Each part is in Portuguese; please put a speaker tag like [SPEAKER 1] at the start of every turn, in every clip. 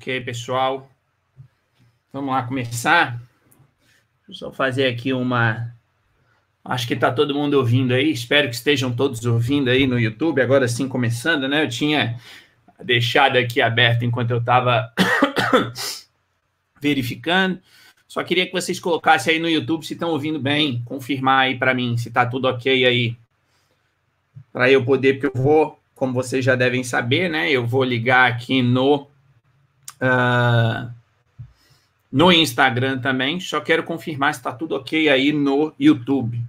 [SPEAKER 1] Ok, pessoal. Vamos lá começar. Deixa eu só fazer aqui uma. Acho que está todo mundo ouvindo aí. Espero que estejam todos ouvindo aí no YouTube. Agora sim, começando, né? Eu tinha deixado aqui aberto enquanto eu estava verificando. Só queria que vocês colocassem aí no YouTube se estão ouvindo bem, confirmar aí para mim se está tudo ok aí. Para eu poder, porque eu vou, como vocês já devem saber, né? Eu vou ligar aqui no Uh, no Instagram também, só quero confirmar se está tudo ok aí no YouTube.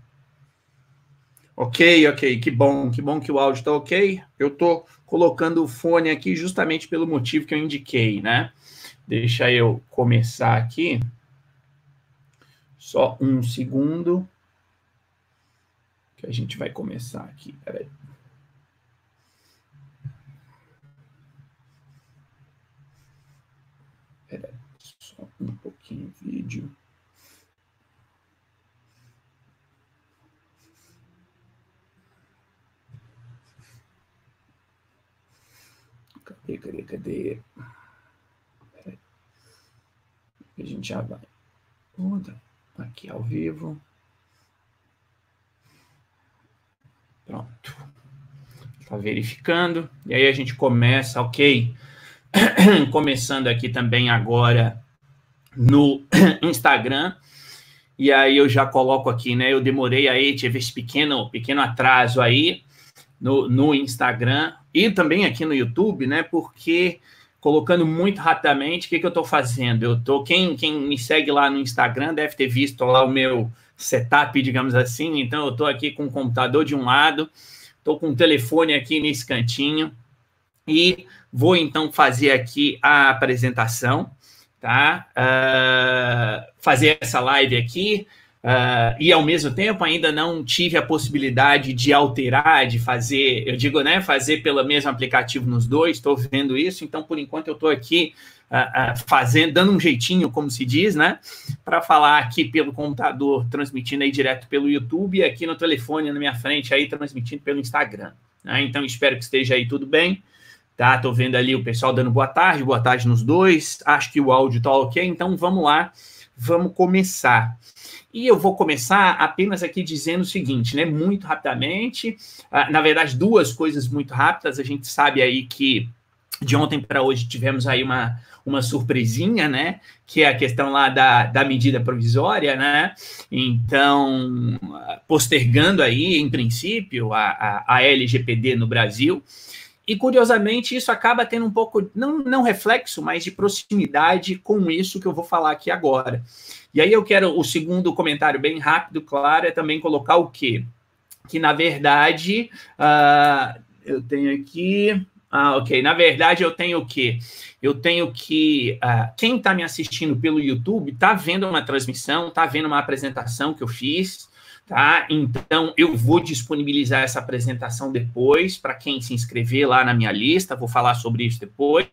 [SPEAKER 1] Ok, ok, que bom, que bom que o áudio está ok. Eu estou colocando o fone aqui justamente pelo motivo que eu indiquei, né? Deixa eu começar aqui. Só um segundo. Que a gente vai começar aqui, peraí. Espera é, só um pouquinho o vídeo. Cadê, cadê, cadê? Peraí. A gente já vai. Muda. Aqui ao vivo. Pronto. Está verificando. E aí a gente começa, ok? começando aqui também agora no Instagram. E aí eu já coloco aqui, né? Eu demorei aí, tive esse pequeno, pequeno atraso aí no, no Instagram e também aqui no YouTube, né? Porque colocando muito rapidamente, o que, que eu estou fazendo? Eu tô quem, quem me segue lá no Instagram deve ter visto lá o meu setup, digamos assim. Então eu estou aqui com o computador de um lado, estou com o telefone aqui nesse cantinho e Vou então fazer aqui a apresentação, tá? Uh, fazer essa live aqui. Uh, e ao mesmo tempo ainda não tive a possibilidade de alterar, de fazer, eu digo, né, fazer pelo mesmo aplicativo nos dois, estou vendo isso, então por enquanto eu estou aqui uh, uh, fazendo, dando um jeitinho, como se diz, né, para falar aqui pelo computador, transmitindo aí direto pelo YouTube, e aqui no telefone na minha frente aí, transmitindo pelo Instagram. Né? então espero que esteja aí tudo bem. Tá, tô vendo ali o pessoal dando boa tarde, boa tarde nos dois. Acho que o áudio tá ok, então vamos lá, vamos começar. E eu vou começar apenas aqui dizendo o seguinte, né? Muito rapidamente, ah, na verdade, duas coisas muito rápidas. A gente sabe aí que de ontem para hoje tivemos aí uma, uma surpresinha, né? Que é a questão lá da, da medida provisória, né? Então, postergando aí, em princípio, a, a, a LGPD no Brasil e curiosamente isso acaba tendo um pouco, não, não reflexo, mas de proximidade com isso que eu vou falar aqui agora. E aí eu quero o segundo comentário bem rápido, claro, é também colocar o quê? Que na verdade, uh, eu tenho aqui, ah, ok. Na verdade, eu tenho o quê? Eu tenho que. Uh, quem está me assistindo pelo YouTube está vendo uma transmissão, está vendo uma apresentação que eu fiz. Tá? Então, eu vou disponibilizar essa apresentação depois para quem se inscrever lá na minha lista, vou falar sobre isso depois.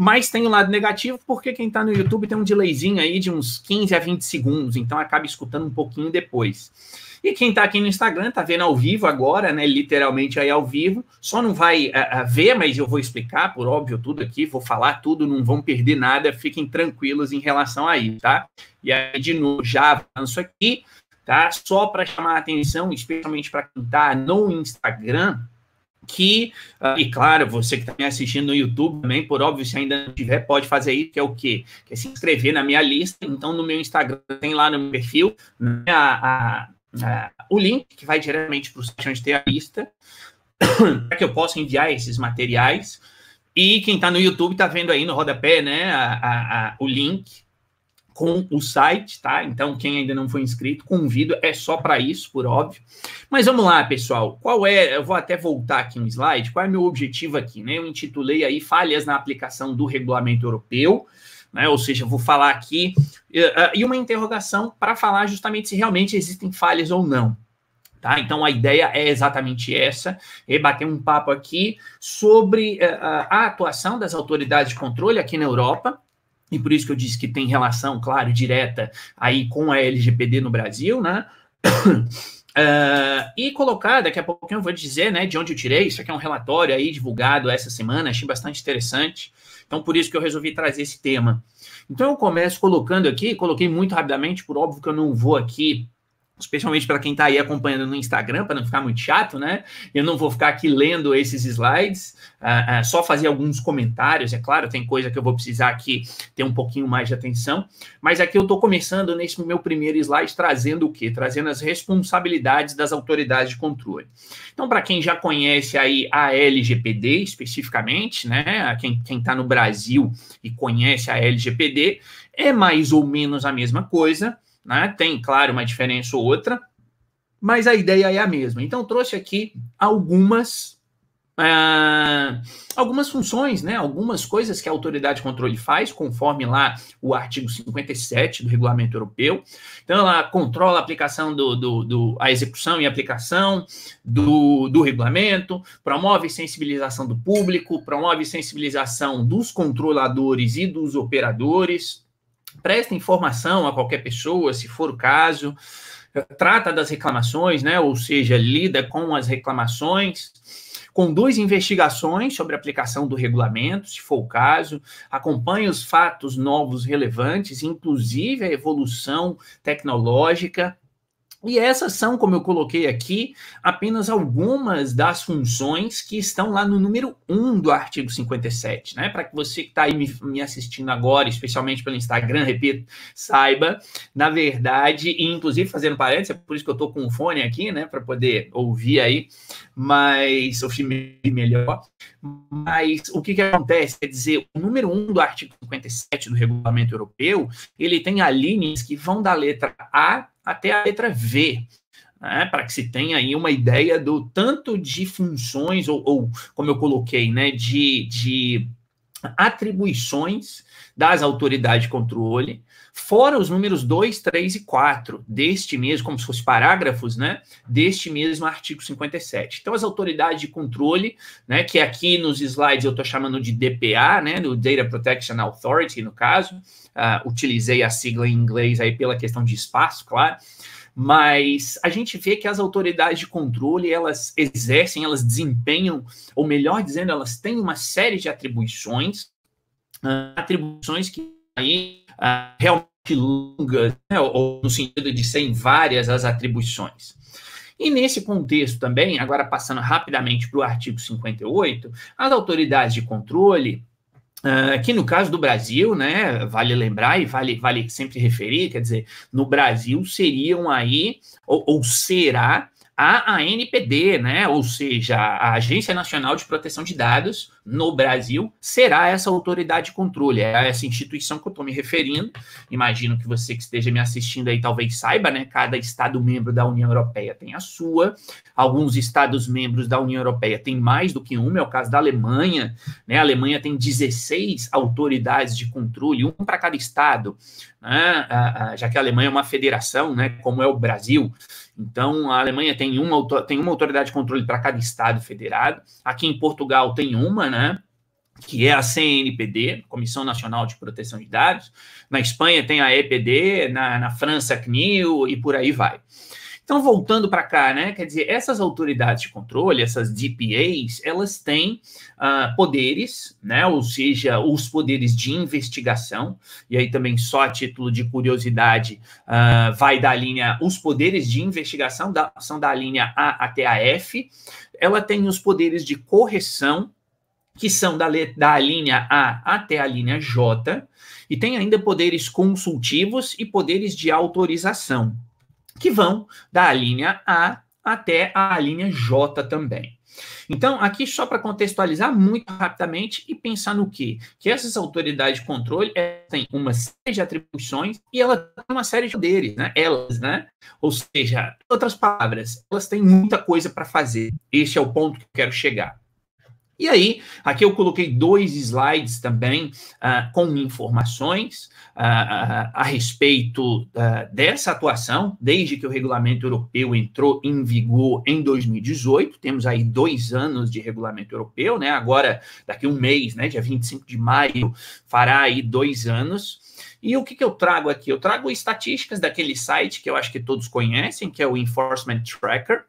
[SPEAKER 1] Mas tem o um lado negativo, porque quem está no YouTube tem um delayzinho aí de uns 15 a 20 segundos, então acaba escutando um pouquinho depois. E quem está aqui no Instagram está vendo ao vivo agora, né? Literalmente aí ao vivo, só não vai eh, eh, ver, mas eu vou explicar, por óbvio, tudo aqui, vou falar tudo, não vão perder nada, fiquem tranquilos em relação a isso, tá? E aí, de novo, já avanço aqui tá? Só para chamar a atenção, especialmente para quem está no Instagram, que, uh, e claro, você que está me assistindo no YouTube também, por óbvio, se ainda não tiver, pode fazer aí que é o quê? Que é se inscrever na minha lista. Então, no meu Instagram, tem lá no meu perfil a, a, a, o link que vai diretamente para o site onde tem a lista, para que eu possa enviar esses materiais. E quem está no YouTube está vendo aí no rodapé, né, o link com o site, tá? Então, quem ainda não foi inscrito, convido, é só para isso, por óbvio. Mas vamos lá, pessoal. Qual é? Eu vou até voltar aqui um slide. Qual é meu objetivo aqui, né? Eu intitulei aí falhas na aplicação do regulamento europeu. Né? Ou seja, vou falar aqui eh, eh, e uma interrogação para falar justamente se realmente existem falhas ou não. Tá? Então a ideia é exatamente essa: é bater um papo aqui sobre eh, a atuação das autoridades de controle aqui na Europa, e por isso que eu disse que tem relação, claro, direta aí com a LGPD no Brasil, né? Uh, e colocar, daqui a pouquinho eu vou dizer né, de onde eu tirei, isso aqui é um relatório aí divulgado essa semana, achei bastante interessante, então por isso que eu resolvi trazer esse tema. Então eu começo colocando aqui, coloquei muito rapidamente, por óbvio que eu não vou aqui especialmente para quem está aí acompanhando no Instagram, para não ficar muito chato, né? Eu não vou ficar aqui lendo esses slides, uh, uh, só fazer alguns comentários, é claro, tem coisa que eu vou precisar aqui ter um pouquinho mais de atenção, mas aqui eu estou começando nesse meu primeiro slide trazendo o quê? Trazendo as responsabilidades das autoridades de controle. Então, para quem já conhece aí a LGPD especificamente, né? Quem está no Brasil e conhece a LGPD, é mais ou menos a mesma coisa, né? Tem, claro, uma diferença ou outra, mas a ideia é a mesma. Então, trouxe aqui algumas. Uh, algumas funções, né, algumas coisas que a autoridade de controle faz, conforme lá o artigo 57 do regulamento europeu. Então, ela controla a aplicação do, do, do a execução e aplicação do, do regulamento, promove sensibilização do público, promove sensibilização dos controladores e dos operadores, presta informação a qualquer pessoa, se for o caso, eh, trata das reclamações, né? Ou seja, lida com as reclamações conduz investigações sobre a aplicação do regulamento, se for o caso, acompanha os fatos novos relevantes, inclusive a evolução tecnológica, e essas são, como eu coloquei aqui, apenas algumas das funções que estão lá no número 1 do artigo 57, né? Para que você que está aí me, me, assistindo agora, especialmente pelo Instagram, repito, saiba, na verdade, e inclusive fazendo parênteses, é por isso que eu estou com o fone aqui, né? Para poder ouvir aí, mas ouvir melhor. Mas o que, que acontece? Quer dizer, o número 1 do artigo 57 do regulamento europeu, ele tem alíneas que vão da letra A até a letra V. Né, para que se tenha aí uma ideia do tanto de funções, ou, ou como eu coloquei, né, de, de atribuições das autoridades de controle fora os números 2, 3 e 4 deste mesmo, como se fossem parágrafos, né, deste mesmo artigo 57. Então, as autoridades de controle, né, que é aqui nos slides eu estou chamando de DPA, né, do Data Protection Authority, no caso, uh, utilizei a sigla em inglês aí pela questão de espaço, claro, mas a gente vê que as autoridades de controle, elas exercem, elas desempenham, ou melhor dizendo, elas têm uma série de atribuições, uh, atribuições que aí ah, realmente longas, né, ou no sentido de serem várias as atribuições. E nesse contexto também, agora passando rapidamente para o artigo 58, as autoridades de controle, uh, que no caso do Brasil, né, vale lembrar e vale, vale sempre referir, quer dizer, no Brasil seriam aí, ou, ou será, a ANPD, né, ou seja, a Agência Nacional de Proteção de Dados, no Brasil será essa autoridade de controle, é essa instituição que eu estou me referindo. Imagino que você que esteja me assistindo aí talvez saiba, né? Cada Estado membro da União Europeia tem a sua, alguns Estados membros da União Europeia têm mais do que uma, é o caso da Alemanha, né? A Alemanha tem 16 autoridades de controle, um para cada Estado, né? já que a Alemanha é uma federação, né? Como é o Brasil. Então, a Alemanha tem uma, tem uma autoridade de controle para cada Estado federado, aqui em Portugal tem uma, né? né? que é a CNPD, Comissão Nacional de Proteção de Dados. Na Espanha tem a EPD, na, na França a CNIL e por aí vai. Então, voltando para cá, né? Quer dizer, essas autoridades de controle, essas DPAs, elas têm uh, poderes, né? Ou seja, os poderes de investigação, e aí também só a título de curiosidade, uh, vai da linha. Os poderes de investigação da, são da linha A até a F. Ela tem os poderes de correção que são da, da linha A até a linha J, e tem ainda poderes consultivos e poderes de autorização, que vão da linha A até a linha J também. Então, aqui só para contextualizar muito rapidamente e pensar no que? Que essas autoridades de controle têm uma série de atribuições e ela tem uma série de poderes, né? Elas, né? Ou seja, outras palavras, elas têm muita coisa para fazer. Esse é o ponto que eu quero chegar. E aí, aqui eu coloquei dois slides também uh, com informações uh, a respeito dessa atuação, desde que o regulamento europeu entrou em vigor em 2018. Temos aí dois anos de regulamento europeu, né? Agora, daqui um mês, né? Dia 25 de maio, fará aí dois anos. E o que, que eu trago aqui? Eu trago estatísticas daquele site que eu acho que todos conhecem, que é o Enforcement Tracker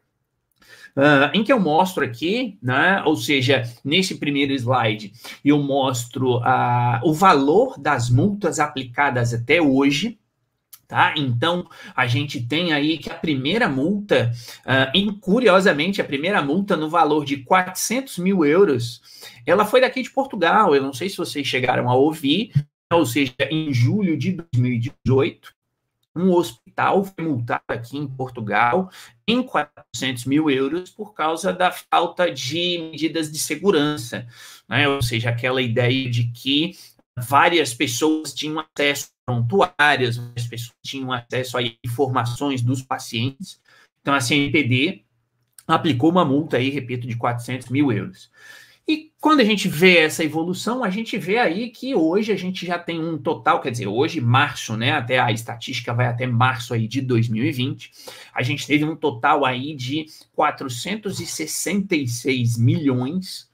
[SPEAKER 1] uh, em que eu mostro aqui, né, ou seja, nesse primeiro slide, eu mostro uh, o valor das multas aplicadas até hoje, Tá? Então, a gente tem aí que a primeira multa, uh, curiosamente, a primeira multa no valor de 400 mil euros, ela foi daqui de Portugal. Eu não sei se vocês chegaram a ouvir, ou seja, em julho de 2018, um hospital Ambiental foi multado aqui em Portugal em 400 mil euros por causa da falta de medidas de segurança, né? ou seja, aquela ideia de que várias pessoas tinham acesso a prontuários, várias pessoas tinham acesso a informações dos pacientes. Então, a CNPD aplicou uma multa aí, repito, de 400 mil euros. Quando a gente vê essa evolução, a gente vê aí que hoje a gente já tem um total, quer dizer, hoje, março, né? Até a estatística vai até março aí de 2020. A gente teve um total aí de 466 milhões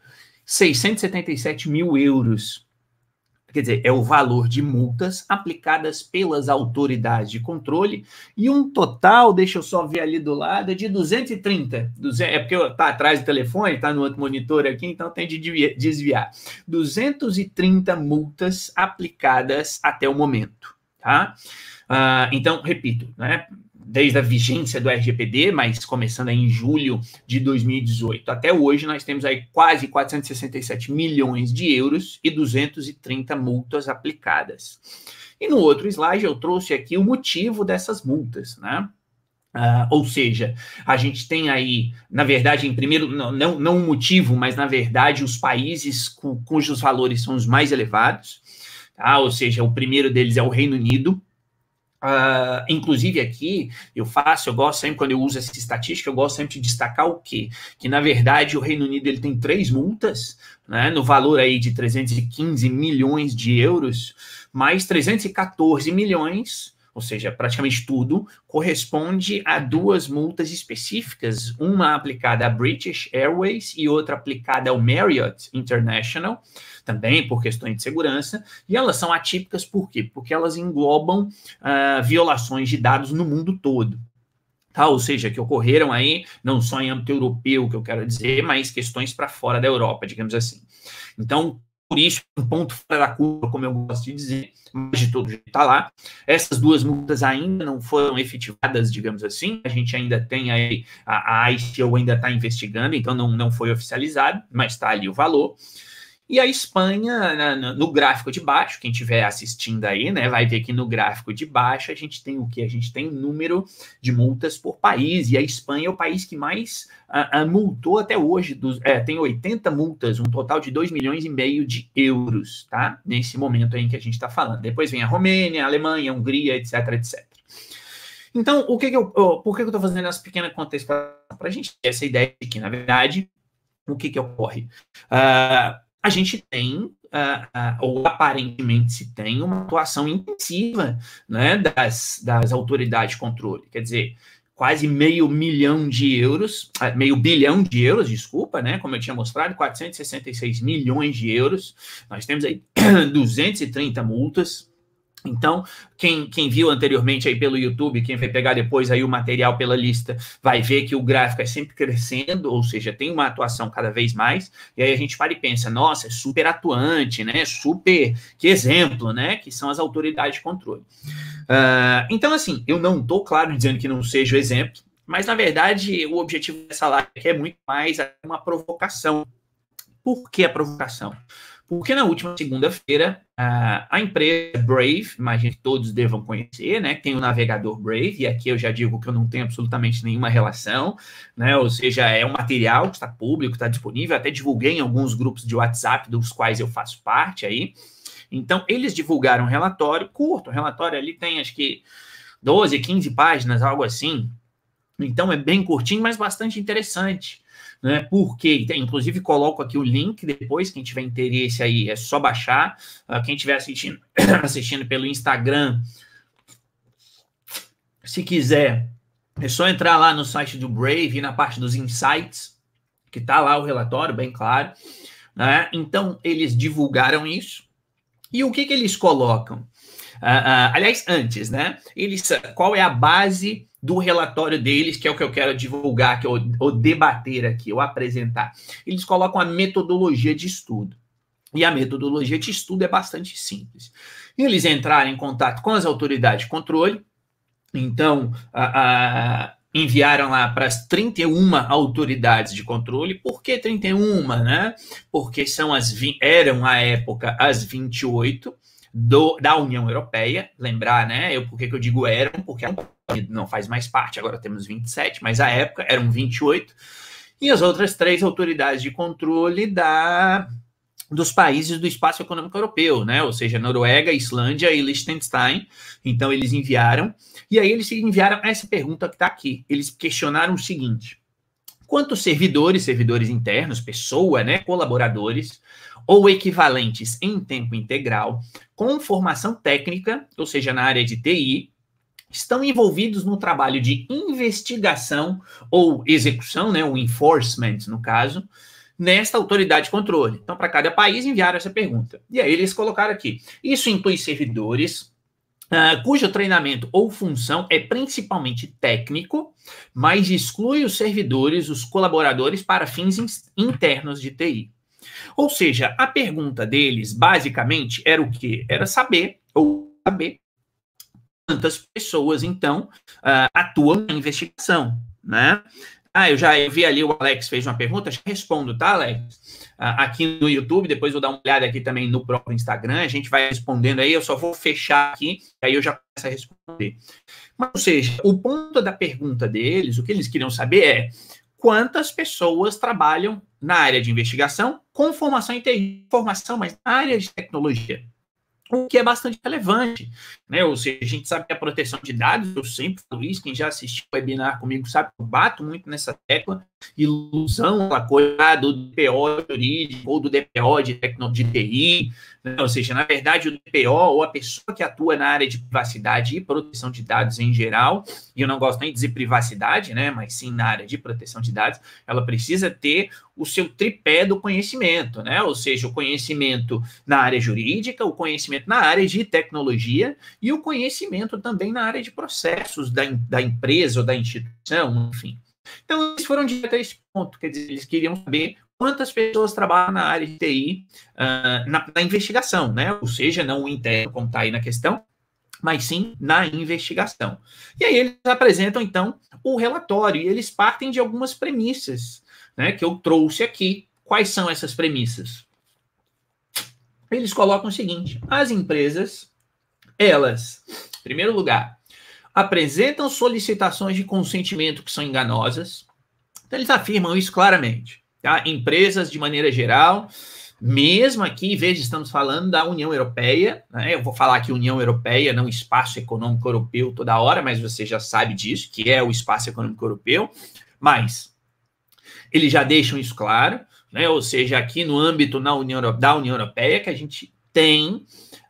[SPEAKER 1] 677 mil euros quer dizer, é o valor de multas aplicadas pelas autoridades de controle e um total, deixa eu só ver ali do lado, é de 230. 200, é porque está atrás do telefone, está no outro monitor aqui, então tem de desviar. 230 multas aplicadas até o momento. Tá? Ah, então, repito, né? desde a vigência do RGPD, mas começando em julho de 2018 até hoje, nós temos aí quase 467 milhões de euros e 230 multas aplicadas. E no outro slide eu trouxe aqui o motivo dessas multas, né? Uh, ou seja, a gente tem aí, na verdade, em primeiro, não, não, não motivo, mas na verdade, os países cu, cujos valores são os mais elevados, tá? ou seja, o primeiro deles é o Reino Unido, Uh, inclusive aqui, eu faço, eu gosto sempre, quando eu uso essa estatística, eu gosto sempre de destacar o quê? Que, na verdade, o Reino Unido ele tem três multas, né, no valor aí de 315 milhões de euros, mais 314 milhões ou seja, praticamente tudo, corresponde a duas multas específicas, uma aplicada à British Airways e outra aplicada ao Marriott International, também por questões de segurança, e elas são atípicas por quê? Porque elas englobam ah, violações de dados no mundo todo. Tá, ou seja, que ocorreram aí não só em âmbito europeu, que eu quero dizer, mas questões para fora da Europa, digamos assim. Então, por isso, um ponto fora da curva, como eu gosto de dizer, mas de todo jeito está lá. Essas duas multas ainda não foram efetivadas, digamos assim. A gente ainda tem aí, a, a ICO ainda está investigando, então não, não foi oficializado, mas está ali o valor. E a Espanha, na, né, no gráfico de baixo, quem estiver assistindo aí, né, vai ver que no gráfico de baixo a gente tem o que? A gente tem número de multas por país, e a Espanha é o país que mais a, ah, a ah, multou até hoje, dos, é, tem 80 multas, um total de 2 milhões e meio de euros, tá? Nesse momento aí em que a gente está falando. Depois vem a Romênia, a Alemanha, a Hungria, etc, etc. Então, o que, que eu, por que, que eu estou fazendo essa pequena contextualização? Para a gente ter essa ideia de que, na verdade, o que, que ocorre? Uh, a gente tem, ah, ah, ou aparentemente se tem, uma atuação intensiva né, das, das autoridades de controle. Quer dizer, quase meio milhão de euros, ah, meio bilhão de euros, desculpa, né? Como eu tinha mostrado, 466 milhões de euros. Nós temos aí 230 multas. Então, quem, quem viu anteriormente aí pelo YouTube, quem vai pegar depois aí o material pela lista, vai ver que o gráfico é sempre crescendo, ou seja, tem uma atuação cada vez mais, e aí a gente para e pensa, nossa, é super atuante, né? Super, que exemplo, né? Que são as autoridades de controle. Uh, então, assim, eu não estou, claro, dizendo que não seja o exemplo, mas, na verdade, o objetivo dessa live é, é muito mais uma provocação. Por que a provocação? Porque na última segunda-feira ah, a empresa Brave, imagino que todos devam conhecer, né? Tem o navegador Brave, e aqui eu já digo que eu não tenho absolutamente nenhuma relação, né? Ou seja, é um material que está público, está disponível, até divulguei em alguns grupos de WhatsApp dos quais eu faço parte aí. Então, eles divulgaram um relatório curto, o relatório ali tem acho que 12, 15 páginas, algo assim, então é bem curtinho, mas bastante interessante. Né? Porque, inclusive, coloco aqui o link depois, quem tiver interesse aí é só baixar. Ah, quem estiver assistindo, assistindo pelo Instagram, se quiser, é só entrar lá no site do Brave, e na parte dos insights, que está lá o relatório, bem claro. Né? Então, eles divulgaram isso. E o que, que eles colocam? Uh, uh, aliás, antes, né? Eles, qual é a base do relatório deles, que é o que eu quero divulgar, que eu, debater aqui, eu apresentar. Eles colocam a metodologia de estudo. E a metodologia de estudo é bastante simples. Eles entraram em contato com as autoridades de controle, então a, a, enviaram lá para as 31 autoridades de controle. Por que 31, né? Porque são as, eram à época as 28 do, da União Europeia. Lembrar, né? Eu, por que eu digo eram? Porque não faz mais parte, agora temos 27, mas a época eram 28. E as outras três autoridades de controle da dos países do espaço econômico europeu, né? Ou seja, Noruega, Islândia e Liechtenstein. Então eles enviaram e aí eles enviaram essa pergunta que está aqui. Eles questionaram o seguinte: quantos servidores, servidores internos, pessoa, né, colaboradores ou equivalentes em tempo integral, com formação técnica, ou seja, na área de TI, estão envolvidos no trabalho de investigação ou execução, né, o enforcement no caso, nesta autoridade de controle. Então, para cada país enviaram essa pergunta. E aí eles colocaram aqui: isso inclui servidores Uh, cujo treinamento ou função é principalmente técnico, mas exclui os servidores, os colaboradores para fins internos de TI. Ou seja, a pergunta deles basicamente era o que? Era saber, ou saber, quantas pessoas então uh, atuam na investigação, né? Ah, eu já vi ali o Alex fez uma pergunta, já respondo, tá, Alex? Uh, aqui no YouTube, depois vou dar uma olhada aqui também no próprio Instagram, a gente vai respondendo aí, eu só vou fechar aqui, aí eu já começo a responder. Mas, ou seja, o ponto da pergunta deles, o que eles queriam saber é quantas pessoas trabalham na área de investigação com formação em TI, formação, mas na área de tecnologia, o que é bastante relevante. Né? Ou seja, a gente sabe que a proteção de dados, eu sempre falo isso, quem já assistiu o webinar comigo sabe que eu bato muito nessa tecla, ilusão, a coisa do DPO de origem ou do DPO de, tecno, de TI, né? ou seja, na verdade o DPO ou a pessoa que atua na área de privacidade e proteção de dados em geral, e eu não gosto nem de dizer privacidade, né, mas sim na área de proteção de dados, ela precisa ter o seu tripé do conhecimento, né? Ou seja, o conhecimento na área jurídica, o conhecimento na área de tecnologia e o conhecimento também na área de processos da, da empresa ou da instituição, enfim. Então, eles foram direto a esse ponto, quer dizer, eles queriam saber quantas pessoas trabalham na área de TI, uh, ah, na, na, investigação, né? Ou seja, não o interno, como está aí na questão, mas sim na investigação. E aí eles apresentam, então, o relatório, e eles partem de algumas premissas, né? Que eu trouxe aqui. Quais são essas premissas? Eles colocam o seguinte: as empresas elas, em primeiro lugar, apresentam solicitações de consentimento que são enganosas. Então, eles afirmam isso claramente. Tá? Empresas, de maneira geral, mesmo aqui, em vez de estamos falando da União Europeia, né? eu vou falar aqui União Europeia, não é Espaço Econômico Europeu toda hora, mas você já sabe disso, que é o Espaço Econômico Europeu, mas eles já deixam isso claro, né? ou seja, aqui no âmbito na União, da União Europeia, que a gente tem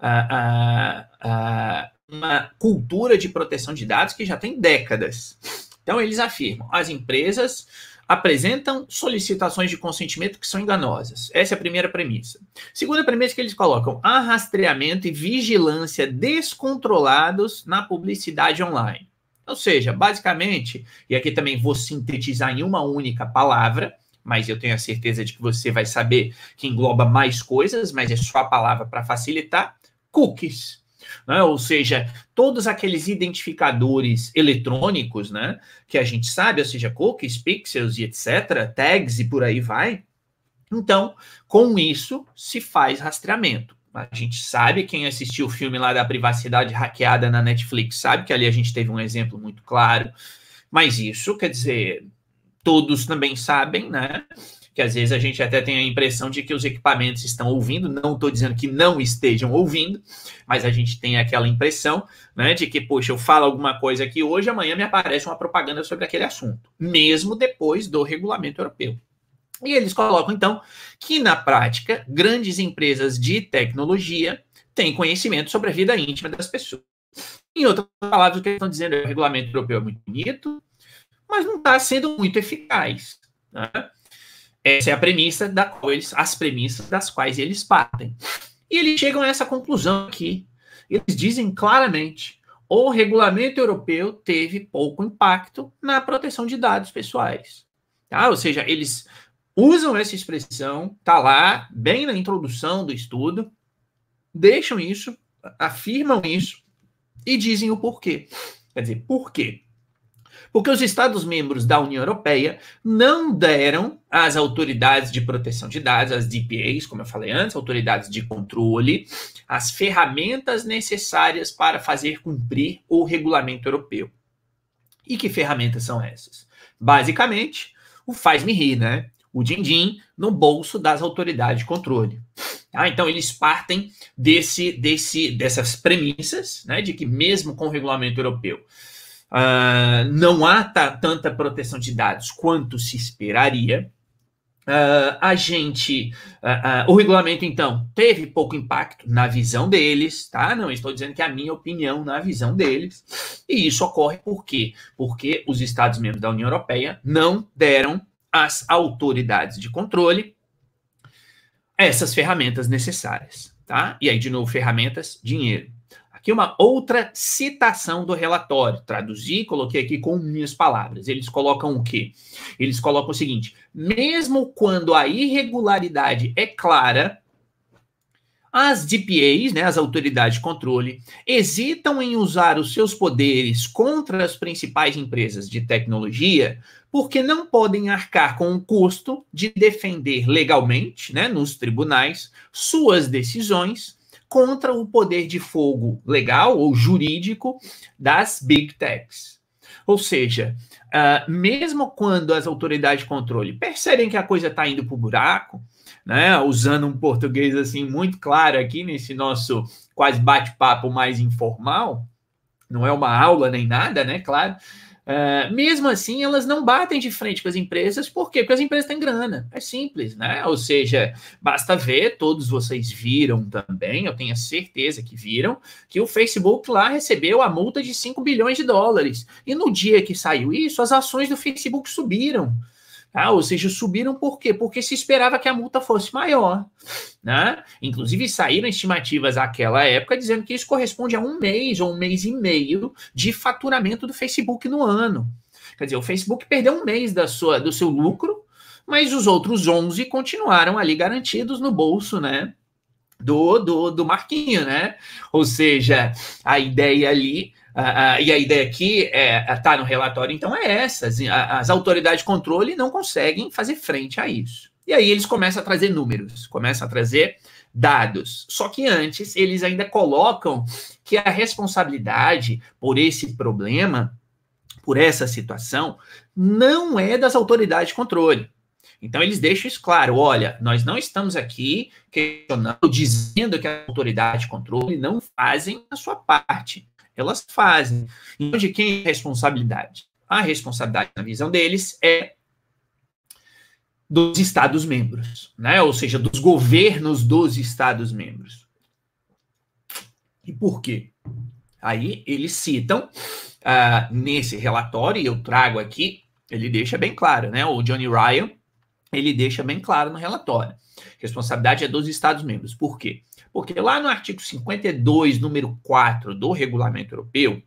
[SPEAKER 1] a, a, uma cultura de proteção de dados que já tem décadas. Então, eles afirmam: as empresas apresentam solicitações de consentimento que são enganosas. Essa é a primeira premissa. Segunda premissa que eles colocam: há rastreamento e vigilância descontrolados na publicidade online. Ou seja, basicamente, e aqui também vou sintetizar em uma única palavra, mas eu tenho a certeza de que você vai saber que engloba mais coisas, mas é só a palavra para facilitar cookies. Né? Ou seja, todos aqueles identificadores eletrônicos né, que a gente sabe, ou seja, cookies, pixels e etc., tags e por aí vai. Então, com isso, se faz rastreamento. A gente sabe, quem assistiu o filme lá da privacidade hackeada na Netflix sabe que ali a gente teve um exemplo muito claro. Mas isso, quer dizer, todos também sabem, né? que às vezes a gente até tem a impressão de que os equipamentos estão ouvindo, não estou dizendo que não estejam ouvindo, mas a gente tem aquela impressão né, de que, poxa, eu falo alguma coisa aqui hoje, amanhã me aparece uma propaganda sobre aquele assunto, mesmo depois do regulamento europeu. E eles colocam, então, que na prática, grandes empresas de tecnologia têm conhecimento sobre a vida íntima das pessoas. Em outras palavras, o que eles estão dizendo é que o regulamento europeu é muito bonito, mas não está sendo muito eficaz. Né? Essa é a premissa da qual eles, as premissas das quais eles partem. E eles chegam a essa conclusão aqui. Eles dizem claramente: o regulamento europeu teve pouco impacto na proteção de dados pessoais. Tá? Ou seja, eles usam essa expressão, está lá, bem na introdução do estudo, deixam isso, afirmam isso e dizem o porquê. Quer dizer, por quê? Porque os Estados-membros da União Europeia não deram às autoridades de proteção de dados, as DPAs, como eu falei antes, autoridades de controle, as ferramentas necessárias para fazer cumprir o regulamento europeu. E que ferramentas são essas? Basicamente, o faz-me rir, né? O din-din no bolso das autoridades de controle. Ah, então eles partem desse, desse, dessas premissas, né, de que mesmo com o regulamento europeu ah, não há tanta proteção de dados quanto se esperaria. Uh, a gente, uh, o regulamento então teve pouco impacto na visão deles, tá? Não estou dizendo que é a minha opinião na visão deles. E isso ocorre por quê? Porque os Estados-membros da União Europeia não deram às autoridades de controle essas ferramentas necessárias, tá? E aí de novo ferramentas, dinheiro aqui uma outra citação do relatório. Traduzi, coloquei aqui com minhas palavras. Eles colocam o quê? Eles colocam o seguinte: mesmo quando a irregularidade é clara, as DPAs, né, as autoridades de controle, hesitam em usar os seus poderes contra as principais empresas de tecnologia porque não podem arcar com o custo de defender legalmente, né, nos tribunais, suas decisões contra o poder de fogo legal ou jurídico das big techs. Ou seja, uh, mesmo quando as autoridades de controle percebem que a coisa está indo para o buraco, né, usando um português assim muito claro aqui nesse nosso quase bate-papo mais informal, não é uma aula nem nada, né? Claro. Uh, mesmo assim, elas não batem de frente com as empresas, por quê? Porque as empresas têm grana, é simples, né? Ou seja, basta ver, todos vocês viram também, eu tenho a certeza que viram, que o Facebook lá recebeu a multa de 5 bilhões de dólares. E no dia que saiu isso, as ações do Facebook subiram. Ah, ou seja, subiram por quê? Porque se esperava que a multa fosse maior. Né? Inclusive, saíram estimativas àquela época dizendo que isso corresponde a um mês ou um mês e meio de faturamento do Facebook no ano. Quer dizer, o Facebook perdeu um mês da sua, do seu lucro, mas os outros 11 continuaram ali garantidos no bolso, né? Do, do, do Marquinho, né? Ou seja, a ideia ali ah, ah, e a ideia aqui está é, é tá no relatório, então, é essa: as, as autoridades de controle não conseguem fazer frente a isso. E aí eles começam a trazer números, começam a trazer dados. Só que antes eles ainda colocam que a responsabilidade por esse problema, por essa situação, não é das autoridades de controle. Então eles deixam isso claro: olha, nós não estamos aqui questionando, dizendo que as autoridades de controle não fazem a sua parte elas fazem. Então, de quem é a responsabilidade? A responsabilidade, na visão deles, é dos Estados-membros, né? ou seja, dos governos dos Estados-membros. E por quê? Aí eles citam uh, nesse relatório, e eu trago aqui, ele deixa bem claro, né? O Johnny Ryan, ele deixa bem claro no relatório. Responsabilidade é dos Estados-membros. Por quê? Porque lá no artigo 52, número 4 do regulamento europeu,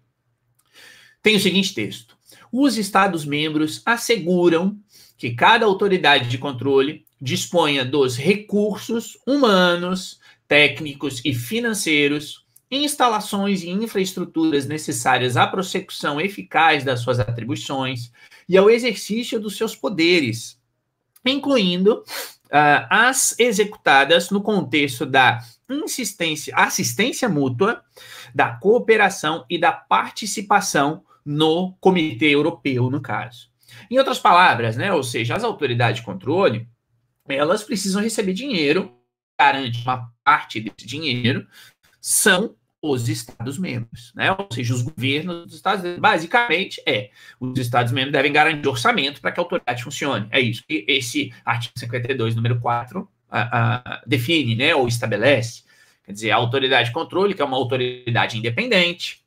[SPEAKER 1] tem o seguinte texto: os Estados-membros asseguram que cada autoridade de controle disponha dos recursos humanos, técnicos e financeiros, instalações e infraestruturas necessárias à prossecução eficaz das suas atribuições e ao exercício dos seus poderes, incluindo uh, as executadas no contexto da insistência, assistência mútua, da cooperação e da participação no Comitê Europeu, no caso. Em outras palavras, né, ou seja, as autoridades de controle, elas precisam receber dinheiro, garante uma parte desse dinheiro, são os Estados-membros, né? Ou seja, os governos dos Estados membros. Basicamente, é. Os Estados-membros devem garantir orçamento para que a autoridade funcione. É isso que esse artigo 52, número 4, a, a, define, né? Ou estabelece. Quer dizer, a autoridade de controle, que é uma autoridade independente,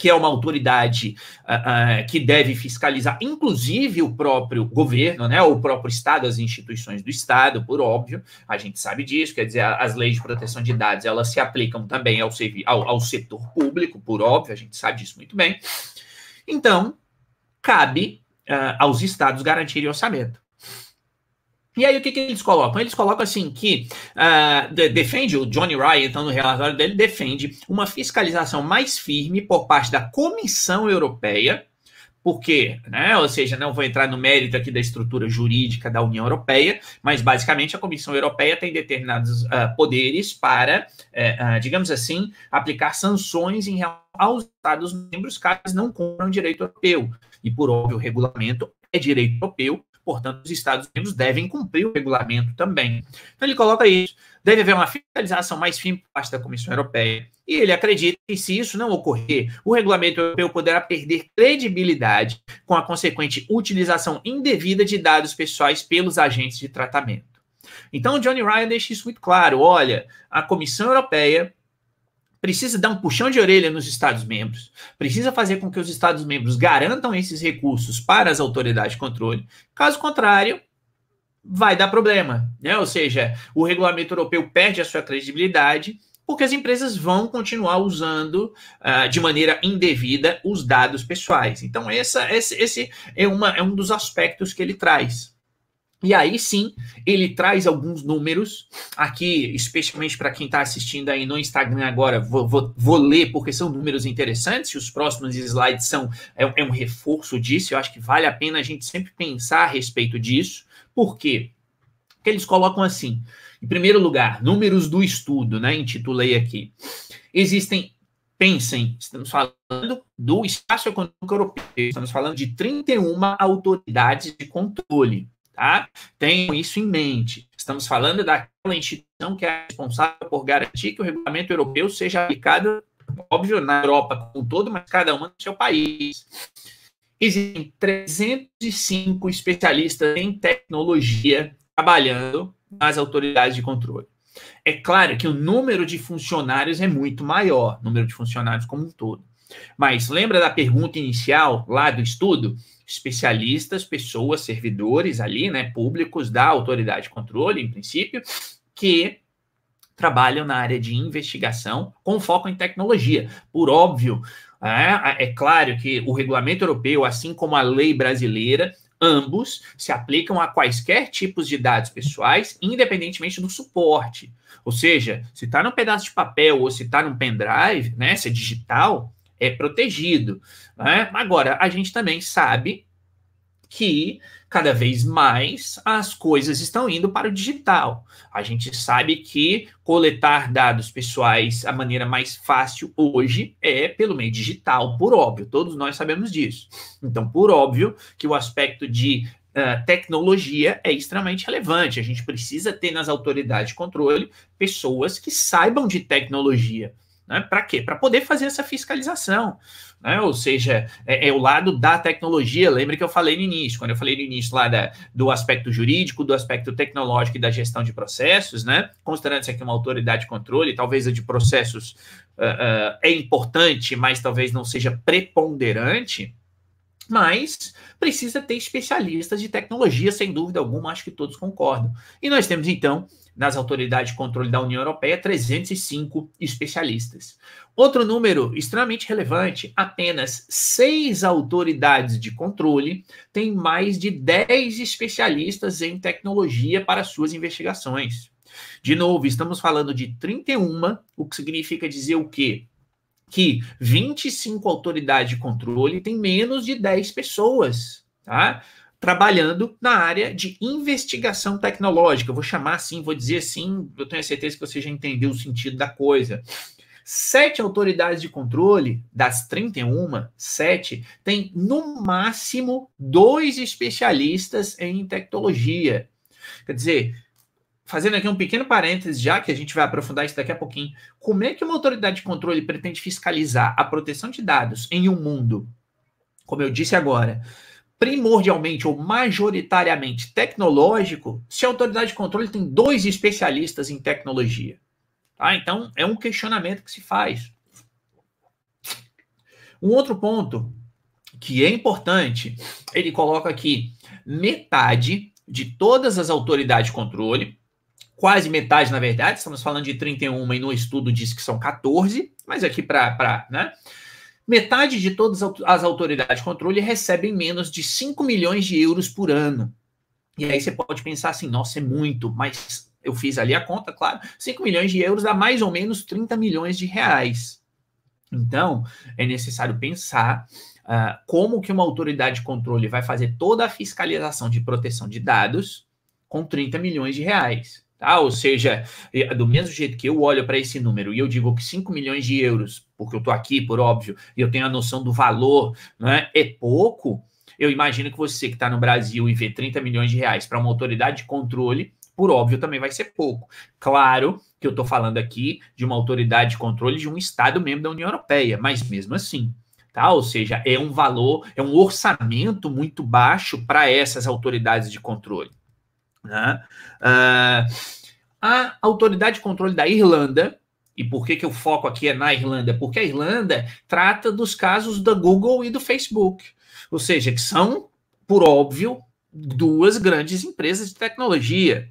[SPEAKER 1] que é uma autoridade uh, uh, que deve fiscalizar, inclusive, o próprio governo, né, o próprio Estado, as instituições do Estado, por óbvio, a gente sabe disso, quer dizer, as leis de proteção de dados, elas se aplicam também ao, ao, ao setor público, por óbvio, a gente sabe disso muito bem. Então, cabe uh, aos Estados garantirem orçamento. E aí o que, que eles colocam? Eles colocam assim que uh, defende, o Johnny Ryan, então no relatório dele, defende uma fiscalização mais firme por parte da Comissão Europeia, porque, né, ou seja, não vou entrar no mérito aqui da estrutura jurídica da União Europeia, mas basicamente a Comissão Europeia tem determinados uh, poderes para, uh, uh, digamos assim, aplicar sanções em relação aos Estados membros caso não cumpram direito europeu. E, por óbvio, o regulamento é direito europeu, Portanto, os Estados Unidos devem cumprir o regulamento também. Então, ele coloca isso. Deve haver uma fiscalização mais firme por parte da Comissão Europeia. E ele acredita que, se isso não ocorrer, o regulamento europeu poderá perder credibilidade com a consequente utilização indevida de dados pessoais pelos agentes de tratamento. Então, o Johnny Ryan deixa isso muito claro. Olha, a Comissão Europeia precisa dar um puxão de orelha nos Estados-membros, precisa fazer com que os Estados-membros garantam esses recursos para as autoridades de controle. Caso contrário, vai dar problema, né? Ou seja, o regulamento europeu perde a sua credibilidade porque as empresas vão continuar usando uh, de maneira indevida os dados pessoais. Então, essa, esse, esse é, uma, é um dos aspectos que ele traz. E aí sim, ele traz alguns números aqui, especialmente para quem está assistindo aí no Instagram agora. Vou, vou, vou, ler porque são números interessantes. E os próximos slides são é, é um reforço disso. Eu acho que vale a pena a gente sempre pensar a respeito disso. Por quê? Porque eles colocam assim: em primeiro lugar, números do estudo, né? Intitulei aqui. Existem pensem, estamos falando do espaço econômico europeu, estamos falando de 31 autoridades de controle. Tá? Tenham isso em mente. Estamos falando daquela instituição que é responsável por garantir que o regulamento europeu seja aplicado, óbvio, na Europa como um todo, mas cada uma no seu país. Existem 305 especialistas em tecnologia trabalhando nas autoridades de controle. É claro que o número de funcionários é muito maior, número de funcionários como um todo. Mas lembra da pergunta inicial lá do estudo? especialistas, pessoas, servidores ali, né, públicos da autoridade de controle, em princípio, que trabalham na área de investigação com foco em tecnologia. Por óbvio, é, é claro que o regulamento europeu, assim como a lei brasileira, ambos se aplicam a quaisquer tipos de dados pessoais, independentemente do suporte. Ou seja, se está num pedaço de papel ou se está num pendrive, né, se é digital, é protegido. Né? Agora, a gente também sabe que cada vez mais as coisas estão indo para o digital. A gente sabe que coletar dados pessoais a maneira mais fácil hoje é pelo meio digital, por óbvio, todos nós sabemos disso. Então, por óbvio que o aspecto de Uh, tecnologia é extremamente relevante. A gente precisa ter nas autoridades de controle pessoas que saibam de tecnologia. Né? Para quê? Para poder fazer essa fiscalização. Né? Ou seja, é, é, o lado da tecnologia. Lembra que eu falei no início, quando eu falei no início lá da, do aspecto jurídico, do aspecto tecnológico e da gestão de processos, né? considerando-se aqui uma autoridade de controle, talvez a de processos uh, uh, é importante, mas talvez não seja preponderante mas precisa ter especialistas de tecnologia, sem dúvida alguma, acho que todos concordam. E nós temos então nas autoridades de controle da União Europeia, 305 especialistas. Outro número extremamente relevante: apenas seis autoridades de controle têm mais de 10 especialistas em tecnologia para suas investigações. De novo, estamos falando de 31, o que significa dizer o quê? Que 25 autoridades de controle têm menos de 10 pessoas. Tá? trabalhando na área de investigação tecnológica. Eu vou chamar assim, vou dizer assim, eu tenho a certeza que você já entendeu o sentido da coisa. Sete autoridades de controle, das 31, sete, tem no máximo dois especialistas em tecnologia. Quer dizer, fazendo aqui um pequeno parênteses, já que a gente vai aprofundar isso daqui a pouquinho, como é que uma autoridade de controle pretende fiscalizar a proteção de dados em um mundo, como eu disse agora, primordialmente ou majoritariamente tecnológico, se a autoridade de controle tem dois especialistas em tecnologia? Tá? Então, é um questionamento que se faz. Um outro ponto que é importante, ele coloca aqui metade de todas as autoridades de controle, quase metade, na verdade, estamos falando de 31 e no estudo diz que são 14, mas aqui para. Né? Metade de todas as autoridades de controle recebem menos de 5 milhões de euros por ano. E aí você pode pensar assim, nossa, é muito, mas eu fiz ali a conta, claro, 5 milhões de euros dá mais ou menos 30 milhões de reais. Então, é necessário pensar uh, como que uma autoridade de controle vai fazer toda a fiscalização de proteção de dados com 30 milhões de reais. Tá? Ou seja, do mesmo jeito que eu olho para esse número e eu digo que 5 milhões de euros, porque eu estou aqui, por óbvio, e eu tenho a noção do valor, né, é pouco, eu imagino que você que está no Brasil e vê 30 milhões de reais para uma autoridade de controle, por óbvio, também vai ser pouco. Claro que eu estou falando aqui de uma autoridade de controle de um Estado membro da União Europeia, mas mesmo assim, tá? Ou seja, é um valor, é um orçamento muito baixo para essas autoridades de controle. Né? Uh, a Autoridade de Controle da Irlanda, e por que, que o foco aqui é na Irlanda? Porque a Irlanda trata dos casos da Google e do Facebook, ou seja, que são, por óbvio, duas grandes empresas de tecnologia.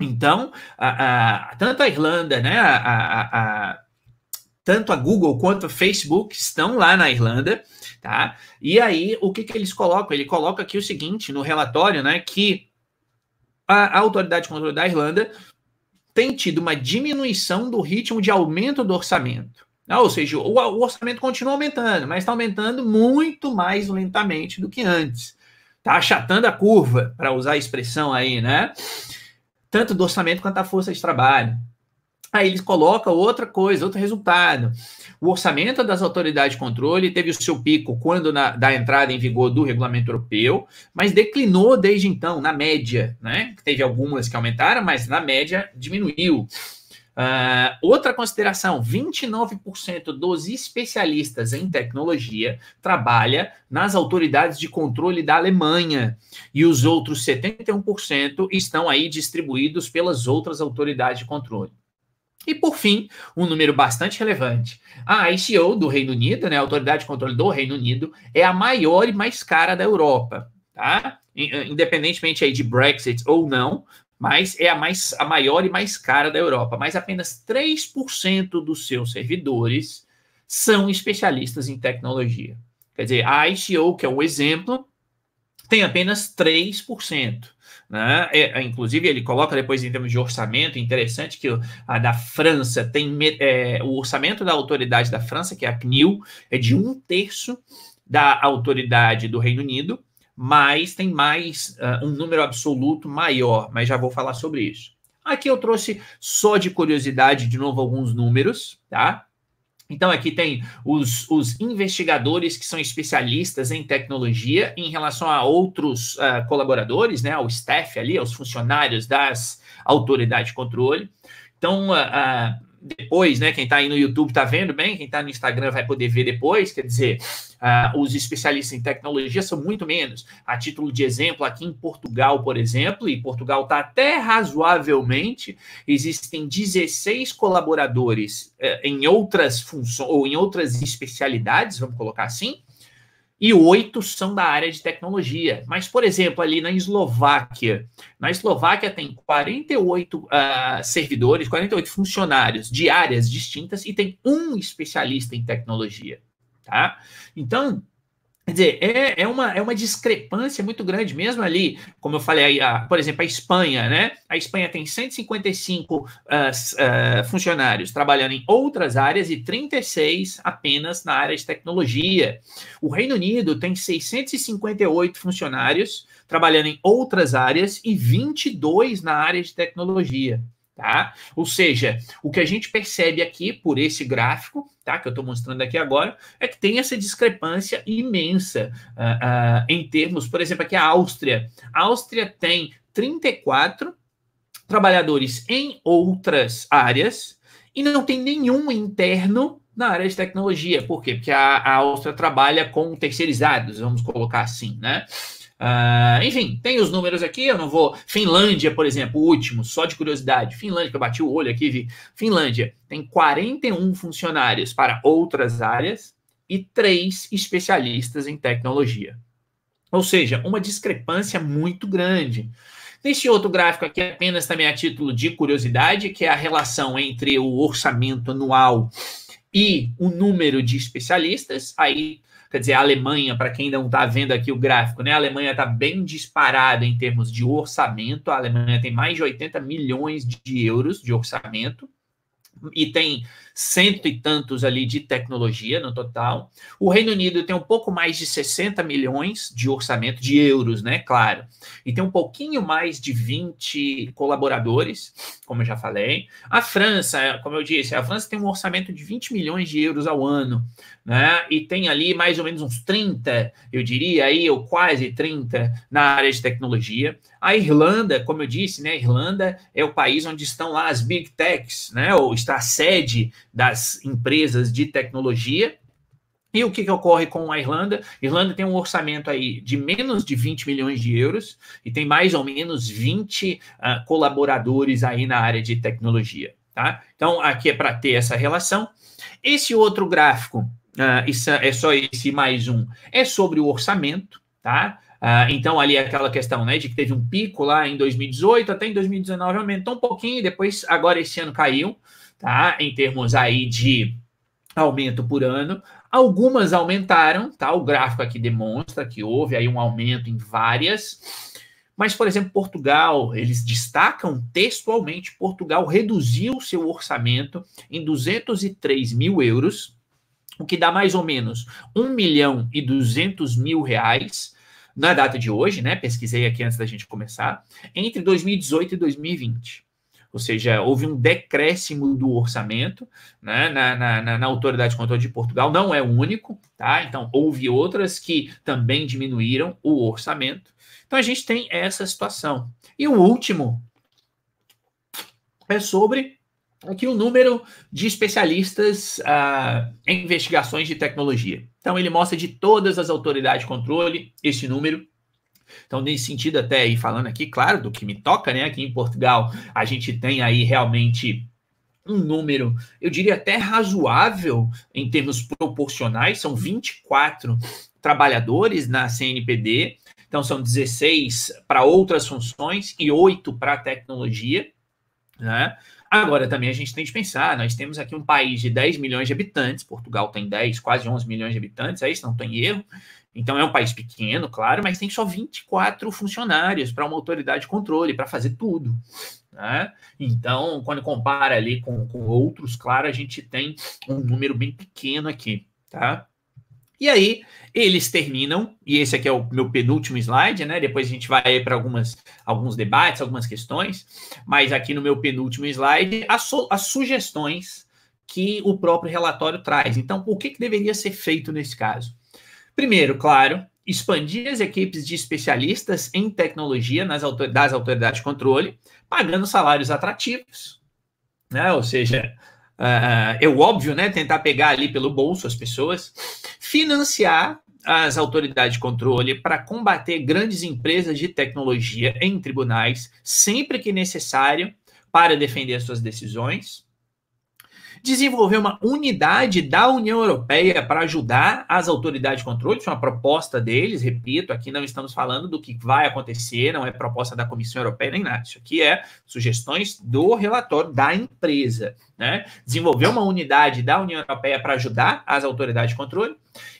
[SPEAKER 1] Então, a, a, tanto a Irlanda, né, a, tanto a Google quanto a Facebook estão lá na Irlanda, tá? E aí, o que, que eles colocam? Ele coloca aqui o seguinte no relatório, né, que a, a Autoridade de Controle da Irlanda tem tido uma diminuição do ritmo de aumento do orçamento. Ah, ou seja, o, o orçamento continua aumentando, mas está aumentando muito mais lentamente do que antes. Está achatando a curva, para usar a expressão aí, né? Tanto do orçamento quanto da força de trabalho. Aí eles colocam outra coisa, outro resultado. O orçamento é das autoridades de controle teve o seu pico quando na, da entrada em vigor do regulamento europeu, mas declinou desde então, na média, né? Teve algumas que aumentaram, mas na média diminuiu. Uh, outra consideração: 29% dos especialistas em tecnologia trabalha nas autoridades de controle da Alemanha e os outros 71% estão aí distribuídos pelas outras autoridades de controle. E por fim, um número bastante relevante. A ICO do Reino Unido, né, a Autoridade de Controle do Reino Unido, é a maior e mais cara da Europa, tá? Eh, independentemente aí de Brexit ou não, mas é a, mais, a maior e mais cara da Europa. Mas apenas 3% dos seus servidores são especialistas em tecnologia. Quer dizer, a ICO, que é o exemplo, tem apenas 3%. Né? É, é, inclusive, ele coloca depois em termos de orçamento, interessante que a da França tem é, o orçamento da autoridade da França, que é a CNIL, é de um terço da autoridade do Reino Unido, mas tem mais uh, um número absoluto maior, mas já vou falar sobre isso. Aqui eu trouxe só de curiosidade de novo alguns números, tá? Então, aqui tem os, os, investigadores que são especialistas em tecnologia em relação a outros uh, colaboradores, né, ao staff ali, aos funcionários das autoridades de controle. Então, uh, uh, depois, né? Quem está aí no YouTube está vendo bem, quem está no Instagram vai poder ver depois. Quer dizer, uh, os especialistas em tecnologia são muito menos. A título de exemplo, aqui em Portugal, por exemplo, e Portugal está até razoavelmente, existem 16 colaboradores uh, em outras funções ou em outras especialidades, vamos colocar assim, e oito são da área de tecnologia. Mas, por exemplo, ali na Eslováquia, na Eslováquia tem 48 uh, ah, servidores, 48 funcionários de áreas distintas e tem um especialista em tecnologia. Tá? Então, Quer dizer, é, é, uma, é uma discrepância muito grande, mesmo ali, como eu falei, a, por exemplo, a Espanha, né? A Espanha tem 155 uh, uh, funcionários trabalhando em outras áreas e 36 apenas na área de tecnologia. O Reino Unido tem 658 funcionários trabalhando em outras áreas e 22 na área de tecnologia. Tá? Ou seja, o que a gente percebe aqui por esse gráfico, tá, que eu estou mostrando aqui agora, é que tem essa discrepância imensa uh, uh, em termos, por exemplo, aqui a Áustria. A Áustria tem 34 trabalhadores em outras áreas e não tem nenhum interno na área de tecnologia. Por quê? Porque a, a Áustria trabalha com terceirizados, vamos colocar assim, né? Uh, enfim, tem os números aqui, eu não vou. Finlândia, por exemplo, o último, só de curiosidade. Finlândia, que eu bati o olho aqui, vi. Finlândia tem 41 funcionários para outras áreas e três especialistas em tecnologia. Ou seja, uma discrepância muito grande. Neste outro gráfico aqui, apenas também a título de curiosidade, que é a relação entre o orçamento anual e o número de especialistas. Aí Quer dizer, a Alemanha, para quem não está vendo aqui o gráfico, né? A Alemanha está bem disparada em termos de orçamento. A Alemanha tem mais de 80 milhões de euros de orçamento e tem cento e tantos ali de tecnologia no total. O Reino Unido tem um pouco mais de 60 milhões de orçamento de euros, né? Claro. E tem um pouquinho mais de 20 colaboradores, como eu já falei. A França, como eu disse, a França tem um orçamento de 20 milhões de euros ao ano, né? E tem ali mais ou menos uns 30, eu diria aí, ou quase 30 na área de tecnologia. A Irlanda, como eu disse, né? A Irlanda é o país onde estão lá as big techs, né? Ou está a sede das empresas de tecnologia. E o que, que ocorre com a Irlanda? A Irlanda tem um orçamento aí de menos de 20 milhões de euros e tem mais ou menos 20 uh, ah, colaboradores aí na área de tecnologia. Tá? Então, aqui é para ter essa relação. Esse outro gráfico, uh, isso, é só esse mais um, é sobre o orçamento. Tá? Uh, então, ali é aquela questão né, de que teve um pico lá em 2018, até em 2019 aumentou um pouquinho, depois agora esse ano caiu tá? Em termos aí de aumento por ano. Algumas aumentaram, tá? O gráfico aqui demonstra que houve aí um aumento em várias. Mas, por exemplo, Portugal, eles destacam textualmente: Portugal reduziu seu orçamento em 203 mil euros, o que dá mais ou menos 1 milhão e 200 mil reais na data de hoje, né? Pesquisei aqui antes da gente começar, entre 2018 e 2020 ou seja, houve um decréscimo do orçamento né, na, na, na, Autoridade de Controle de Portugal, não é o único, tá? Então, houve outras que também diminuíram o orçamento. Então, a gente tem essa situação. E o último é sobre aqui o número de especialistas ah, em investigações de tecnologia. Então, ele mostra de todas as autoridades de controle esse número, então, nesse sentido, até aí falando aqui, claro, do que me toca, né? Aqui em Portugal, a gente tem aí realmente um número, eu diria até razoável em termos proporcionais, são 24 trabalhadores na CNPD, então são 16 para outras funções e 8 para tecnologia, né? Agora também a gente tem que pensar, nós temos aqui um país de 10 milhões de habitantes, Portugal tem 10, quase 11 milhões de habitantes, aí é isso, não tem erro, então é um país pequeno, claro, mas tem só 24 funcionários para uma autoridade de controle, para fazer tudo. Né? Então, quando compara ali com, com outros, claro, a gente tem um número bem pequeno aqui. Tá? E aí, eles terminam, e esse aqui é o meu penúltimo slide, né? Depois a gente vai para alguns debates, algumas questões, mas aqui no meu penúltimo slide, as, as sugestões que o próprio relatório traz. Então, o que, que deveria ser feito nesse caso? Primeiro, claro, expandir as equipes de especialistas em tecnologia nas autor das autoridades de controle, pagando salários atrativos, né? Ou seja, uh, é óbvio, né? Tentar pegar ali pelo bolso as pessoas, financiar as autoridades de controle para combater grandes empresas de tecnologia em tribunais sempre que necessário para defender as suas decisões desenvolver uma unidade da União Europeia para ajudar as autoridades de controle, isso é uma proposta deles, repito, aqui não estamos falando do que vai acontecer, não é proposta da Comissão Europeia nem nada, isso aqui é sugestões do relatório da empresa né? Desenvolveu uma unidade da União Europeia para ajudar as autoridades de controle.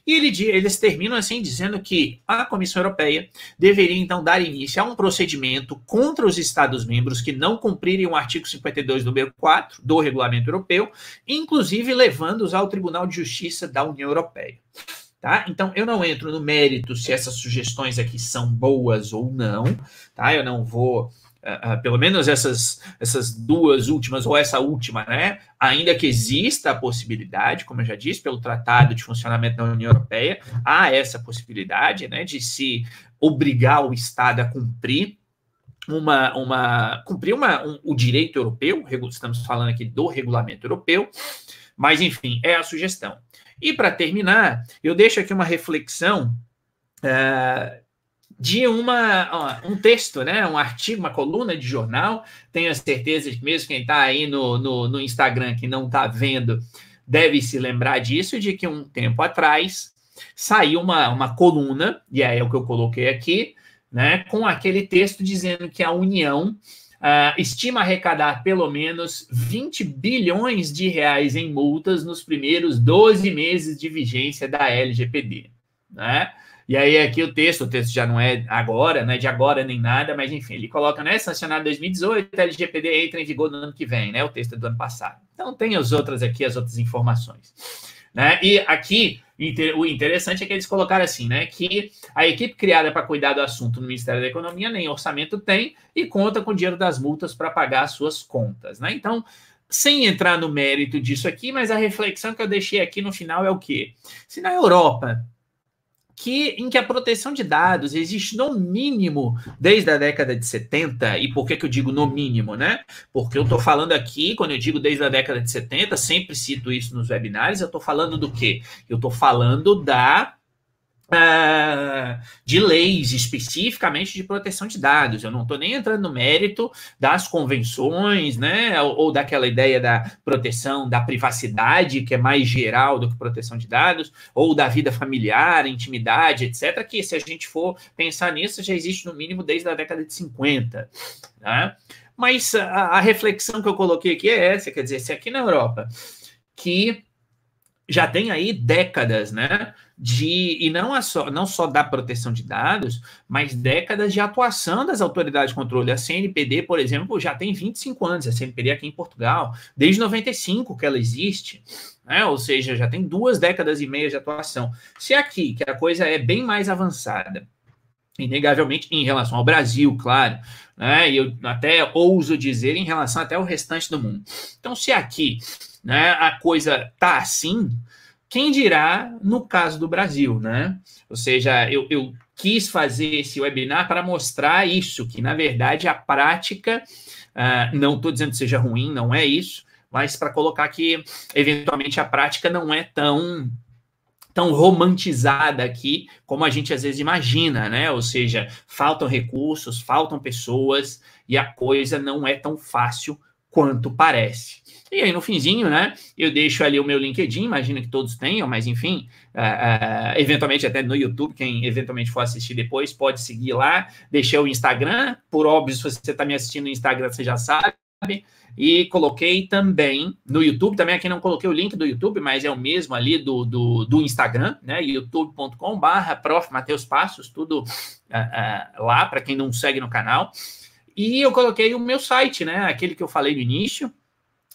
[SPEAKER 1] E ele, eles terminam assim dizendo que a Comissão Europeia deveria então dar início a um procedimento contra os Estados-membros que não cumprirem o artigo 52, número 4 do Regulamento Europeu, inclusive levando-os ao Tribunal de Justiça da União Europeia. Tá? Então, eu não entro no mérito se essas sugestões aqui são boas ou não, tá? Eu não vou ah, pelo menos essas, essas duas últimas, ou essa última, né? Ainda que exista a possibilidade, como eu já disse, pelo Tratado de Funcionamento da União Europeia, há essa possibilidade, né, de se obrigar o Estado a cumprir uma, uma cumprir uma, um, o direito europeu, estamos falando aqui do regulamento europeu, mas enfim, é a sugestão. E para terminar, eu deixo aqui uma reflexão. Uh, de uma, ó, um texto, né? um artigo, uma coluna de jornal. Tenho a certeza que mesmo quem está aí no, no, no, Instagram que não está vendo deve se lembrar disso, de que um tempo atrás saiu uma, uma coluna, e aí é o que eu coloquei aqui, né? com aquele texto dizendo que a União Uh, estima arrecadar pelo menos 20 bilhões de reais em multas nos primeiros 12 meses de vigência da LGPD. Né? E aí aqui o texto, o texto já não é agora, não é de agora nem nada, mas enfim, ele coloca, né, sancionado 2018, a LGPD entra em vigor no ano que vem, né, o texto é do ano passado. Então tem as outras aqui, as outras informações. Né? E aqui, o interessante é que eles colocaram assim, né, que a equipe criada para cuidar do assunto no Ministério da Economia nem orçamento tem e conta com o dinheiro das multas para pagar as suas contas, né? Então, sem entrar no mérito disso aqui, mas a reflexão que eu deixei aqui no final é o quê? Se na Europa que, em que a proteção de dados existe no mínimo desde a década de 70. E por que, que eu digo no mínimo, né? Porque eu estou falando aqui, quando eu digo desde a década de 70, sempre cito isso nos webinários, eu estou falando do quê? Eu estou falando da ah, de leis, especificamente de proteção de dados. Eu não estou nem entrando no mérito das convenções, né, ou, ou, daquela ideia da proteção da privacidade, que é mais geral do que proteção de dados, ou da vida familiar, intimidade, etc., que se a gente for pensar nisso, já existe no mínimo desde a década de 50. Né? Mas a, a reflexão que eu coloquei aqui é essa, quer dizer, se aqui na Europa, que já tem aí décadas, né, de e não, é só, não só da proteção de dados, mas décadas de atuação das autoridades de controle. A CNPD, por exemplo, já tem 25 anos, a CNPD aqui em Portugal, desde 95 que ela existe, né? ou seja, já tem duas décadas e meia de atuação. Se é aqui, que a coisa é bem mais avançada, inegavelmente em relação ao Brasil, claro, né? E eu até ouso dizer em relação até ao restante do mundo. Então, se é aqui né, a coisa tá assim, quem dirá no caso do Brasil, né? Ou seja, eu, eu quis fazer esse webinar para mostrar isso, que na verdade a prática, uh, não estou dizendo que seja ruim, não é isso, mas para colocar que eventualmente a prática não é tão tão romantizada aqui como a gente às vezes imagina, né? Ou seja, faltam recursos, faltam pessoas e a coisa não é tão fácil quanto parece. E aí no finzinho, né, eu deixo ali o meu LinkedIn, imagino que todos tenham, mas enfim, uh, uh, eventualmente até no YouTube, quem eventualmente for assistir depois, pode seguir lá. Deixei o Instagram, por óbvio, se você está me assistindo no Instagram, você já sabe. E coloquei também no YouTube, também aqui não coloquei o link do YouTube, mas é o mesmo ali do, do, do Instagram, né? youtube.com barra prof. Passos, tudo uh, lá, para quem não segue no canal. E eu coloquei o meu site, né? Aquele que eu falei no início.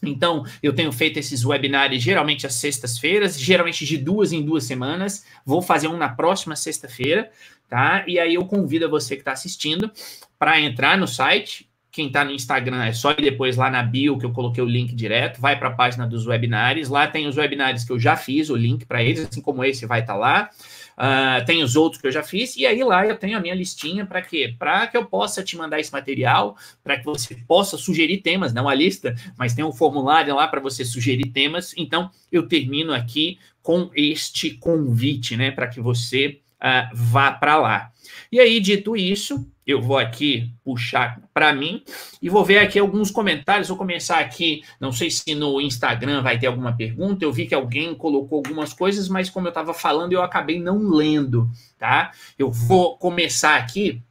[SPEAKER 1] Então, eu tenho feito esses webinários geralmente às sextas-feiras, geralmente de duas em duas semanas. Vou fazer um na próxima sexta-feira, tá? E aí eu convido a você que está assistindo para entrar no site. Quem está no Instagram é só ir depois lá na bio que eu coloquei o link direto, vai para a página dos webinários. Lá tem os webinários que eu já fiz, o link para eles, assim como esse vai estar tá lá. Uh, tem os outros que eu já fiz, e aí lá eu tenho a minha listinha para quê? Para que eu possa te mandar esse material, para que você possa sugerir temas, não a lista, mas tem um formulário lá para você sugerir temas. Então, eu termino aqui com este convite, né, para que você uh, vá para lá. E aí, dito isso, eu vou aqui puxar para mim e vou ver aqui alguns comentários. Vou começar aqui, não sei se no Instagram vai ter alguma pergunta. Eu vi que alguém colocou algumas coisas, mas como eu estava falando, eu acabei não lendo, tá? Eu vou começar aqui.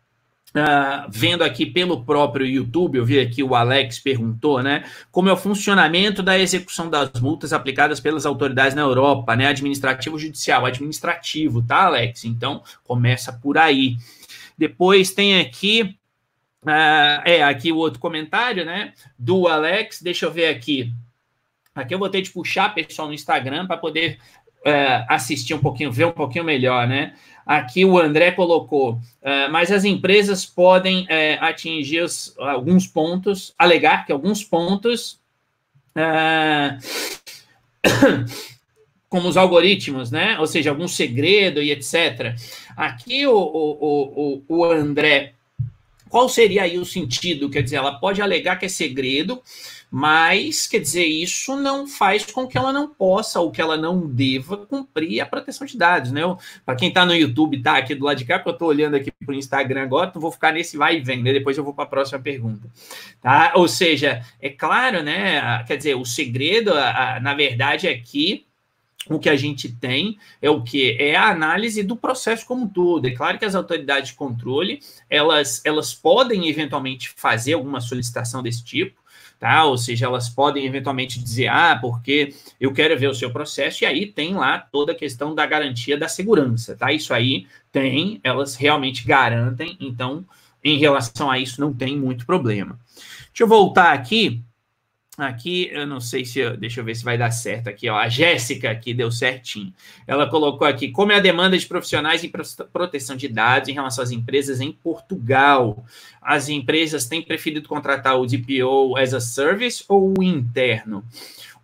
[SPEAKER 1] Uh, vendo aqui pelo próprio YouTube, eu vi aqui o Alex perguntou, né? Como é o funcionamento da execução das multas aplicadas pelas autoridades na Europa, né? Administrativo judicial, administrativo, tá, Alex? Então começa por aí. Depois tem aqui. Uh, é, aqui o outro comentário, né? Do Alex, deixa eu ver aqui. Aqui eu vou ter de puxar, pessoal, no Instagram para poder uh, assistir um pouquinho, ver um pouquinho melhor, né? Aqui o André colocou, uh, mas as empresas podem é, atingir os, alguns pontos, alegar que alguns pontos, como os algoritmos, né? Ou seja, algum segredo e etc Aqui o, o, o, o André qual seria aí o sentido? Quer dizer, ela pode alegar que é segredo, mas, quer dizer, isso não faz com que ela não possa ou que ela não deva cumprir a proteção de dados, né? Para quem está no YouTube, tá aqui do lado de cá, porque eu estou olhando aqui para o Instagram agora, não vou ficar nesse vai e vem, né? Depois eu vou para a próxima pergunta, tá? Ou seja, é claro, né? Quer dizer, o segredo, a, a, na verdade, é que o que a gente tem é o que é a análise do processo como um todo. É claro que as autoridades de controle elas, elas podem eventualmente fazer alguma solicitação desse tipo, tá? Ou seja, elas podem eventualmente dizer ah porque eu quero ver o seu processo e aí tem lá toda a questão da garantia da segurança, tá? Isso aí tem, elas realmente garantem. Então, em relação a isso não tem muito problema. Deixa eu voltar aqui Aqui, eu não sei se. deixa eu ver se vai dar certo aqui. Ó. A Jéssica aqui deu certinho. Ela colocou aqui como é a demanda de profissionais em proteção de dados em relação às empresas em Portugal. As empresas têm preferido contratar o DPO as a service ou o interno?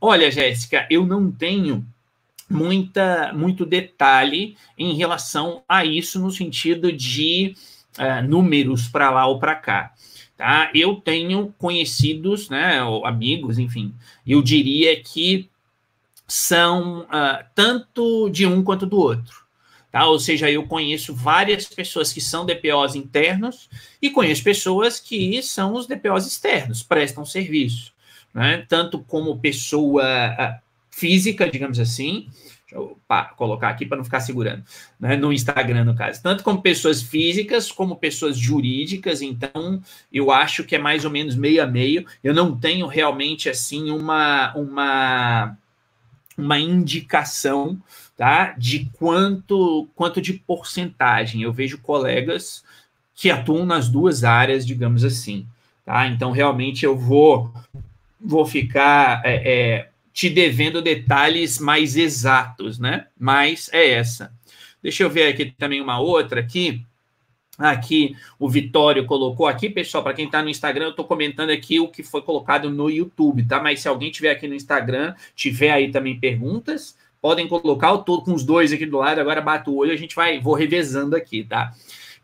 [SPEAKER 1] Olha, Jéssica, eu não tenho muita muito detalhe em relação a isso no sentido de uh, números para lá ou para cá. Tá? Eu tenho conhecidos, né, amigos, enfim, eu diria que são uh, tanto de um quanto do outro. Tá? Ou seja, eu conheço várias pessoas que são DPOs internos e conheço pessoas que são os DPOs externos, prestam serviço, né? tanto como pessoa ah, física, digamos assim, Deixa eu colocar aqui para não ficar segurando, né? no Instagram, no caso. Tanto como pessoas físicas, como pessoas jurídicas, então eu acho que é mais ou menos meio a meio. Eu não tenho realmente, assim, uma, uma, uma indicação tá? de quanto, quanto de porcentagem. Eu vejo colegas que atuam nas duas áreas, digamos assim. Tá? Então, realmente, eu vou, vou ficar... É, é, te devendo detalhes mais exatos, né? Mas é essa. Deixa eu ver aqui também uma outra aqui. Aqui o Vitório colocou aqui, pessoal, para quem está no Instagram, eu estou comentando aqui o que foi colocado no YouTube, tá? Mas se alguém tiver aqui no Instagram, tiver aí também perguntas, podem colocar, eu estou com os dois aqui do lado, agora bato o olho, a gente vai, vou revezando aqui, tá?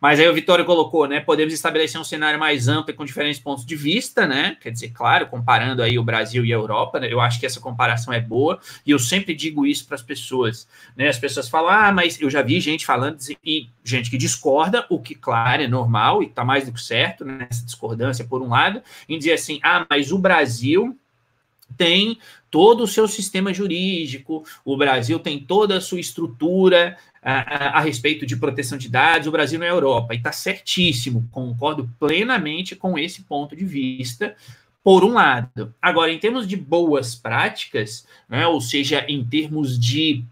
[SPEAKER 1] Mas aí o Vitório colocou, né? Podemos estabelecer um cenário mais amplo e com diferentes pontos de vista, né? Quer dizer, claro, comparando aí o Brasil e a Europa, né, eu acho que essa comparação é boa e eu sempre digo isso para as pessoas, né? As pessoas falam, ah, mas eu já vi gente falando e gente que discorda, o que, claro, é normal e está mais do que certo, né? discordância, por um lado, em dizer assim, ah, mas o Brasil tem todo o seu sistema jurídico, o Brasil tem toda a sua estrutura a, a, a respeito de proteção de dados, o Brasil não é Europa, e está certíssimo, concordo plenamente com esse ponto de vista, por um lado. Agora, em termos de boas práticas, né, ou seja, em termos de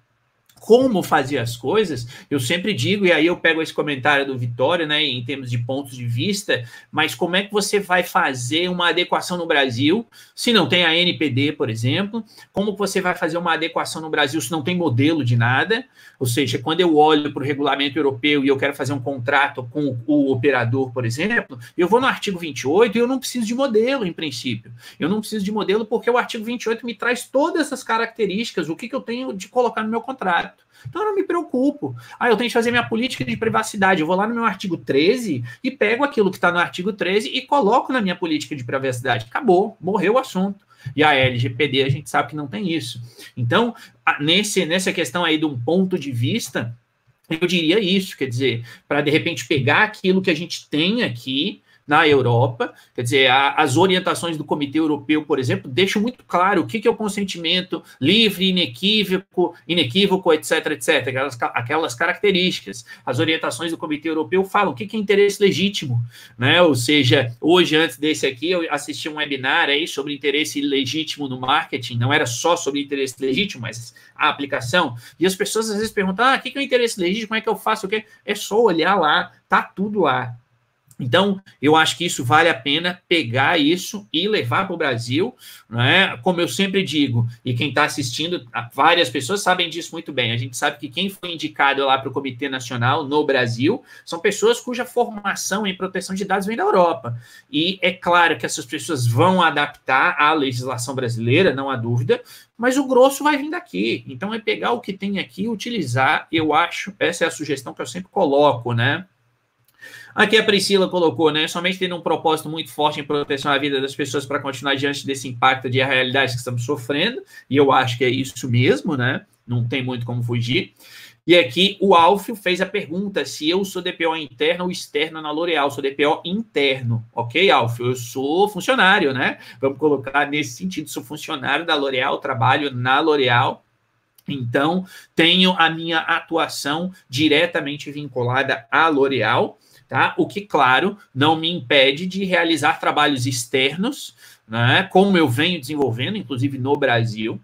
[SPEAKER 1] como fazer as coisas, eu sempre digo, e aí eu pego esse comentário do Vitória, né, em termos de pontos de vista, mas como é que você vai fazer uma adequação no Brasil se não tem a NPD, por exemplo? Como você vai fazer uma adequação no Brasil se não tem modelo de nada? Ou seja, quando eu olho para o regulamento europeu e eu quero fazer um contrato com o operador, por exemplo, eu vou no artigo 28 e eu não preciso de modelo, em princípio. Eu não preciso de modelo porque o artigo 28 me traz todas as características, o que, que eu tenho de colocar no meu contrato correto. Então eu não me preocupo. Ah, eu tenho que fazer minha política de privacidade. Eu vou lá no meu artigo 13 e pego aquilo que está no artigo 13 e coloco na minha política de privacidade. Acabou, morreu o assunto. E a LGPD a gente sabe que não tem isso. Então, nesse, nessa questão aí de um ponto de vista, eu diria isso, quer dizer, para de repente pegar aquilo que a gente tem aqui na Europa. Quer dizer, a, as orientações do Comitê Europeu, por exemplo, deixam muito claro o que, que é o consentimento livre, inequívoco, inequívoco, etc., etc., aquelas, aquelas características. As orientações do Comitê Europeu falam o que, que é interesse legítimo, né? Ou seja, hoje, antes desse aqui, eu assisti um webinar aí sobre interesse legítimo no marketing, não era só sobre interesse legítimo, mas a aplicação. E as pessoas às vezes perguntam: ah, o que, que é o interesse legítimo? Como é que eu faço? O que? É só olhar lá, tá tudo lá. Então, eu acho que isso vale a pena pegar isso e levar para o Brasil, né? Como eu sempre digo, e quem está assistindo, várias pessoas sabem disso muito bem. A gente sabe que quem foi indicado lá para o Comitê Nacional no Brasil são pessoas cuja formação em proteção de dados vem da Europa. E é claro que essas pessoas vão adaptar à legislação brasileira, não há dúvida, mas o grosso vai vir daqui. Então, é pegar o que tem aqui e utilizar. Eu acho, essa é a sugestão que eu sempre coloco, né? Aqui a Priscila colocou, né? Somente tendo um propósito muito forte em proteção à vida das pessoas para continuar diante desse impacto de realidade que estamos sofrendo, e eu acho que é isso mesmo, né? Não tem muito como fugir. E aqui o Alfio fez a pergunta se eu sou DPO interno ou externo na L'Oréal. Sou DPO interno, ok, Alfio? Eu sou funcionário, né? Vamos colocar nesse sentido, sou funcionário da L'Oréal, trabalho na L'Oréal. Então, tenho a minha atuação diretamente vinculada à L'Oréal tá? O que, claro, não me impede de realizar trabalhos externos, né? Como eu venho desenvolvendo, inclusive no Brasil,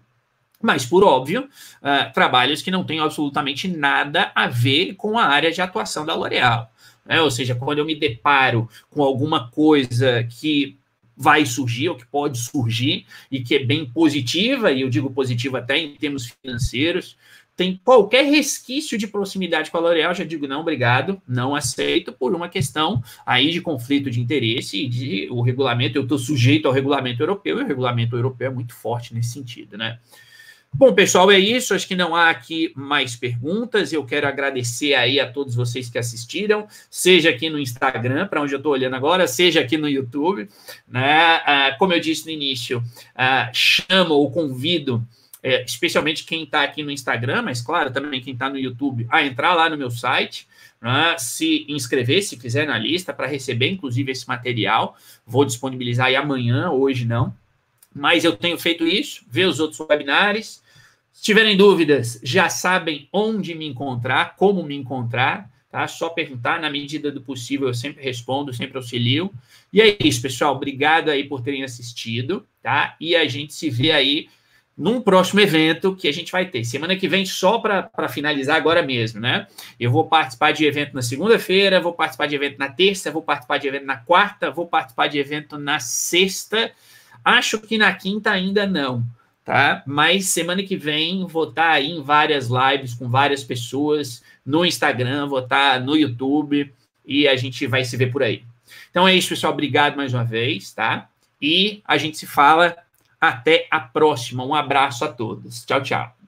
[SPEAKER 1] mas por óbvio, uh, trabalhos que não têm absolutamente nada a ver com a área de atuação da L'Oréal. É, ou seja, quando eu me deparo com alguma coisa que vai surgir ou que pode surgir e que é bem positiva, e eu digo positiva até em termos financeiros, tem qualquer resquício de proximidade com a L'Oréal, já digo não, obrigado, não aceito por uma questão aí de conflito de interesse e de o regulamento, eu estou sujeito ao regulamento europeu, e o regulamento europeu é muito forte nesse sentido, né? Bom, pessoal, é isso. Acho que não há aqui mais perguntas. Eu quero agradecer aí a todos vocês que assistiram, seja aqui no Instagram, para onde eu estou olhando agora, seja aqui no YouTube. Né? Ah, como eu disse no início, ah, chamo ou convido é, especialmente quem está aqui no Instagram, mas claro, também quem está no YouTube, a entrar lá no meu site, né, se inscrever, se quiser, na lista, para receber, inclusive, esse material. Vou disponibilizar aí amanhã, hoje não, mas eu tenho feito isso, ver os outros webinários. Se tiverem dúvidas, já sabem onde me encontrar, como me encontrar, tá? Só perguntar, na medida do possível, eu sempre respondo, sempre auxilio. E é isso, pessoal. Obrigado aí por terem assistido, tá? E a gente se vê aí num próximo evento que a gente vai ter. Semana que vem, só para finalizar agora mesmo, né? Eu vou participar de evento na segunda-feira, vou participar de evento na terça, vou participar de evento na quarta, vou participar de evento na sexta. Acho que na quinta ainda não, tá? Mas semana que vem vou estar tá aí em várias lives com várias pessoas, no Instagram, vou estar tá no YouTube e a gente vai se ver por aí. Então é isso, pessoal. Obrigado mais uma vez, tá? E a gente se fala até a próxima. Um abraço a todos. Tchau, tchau.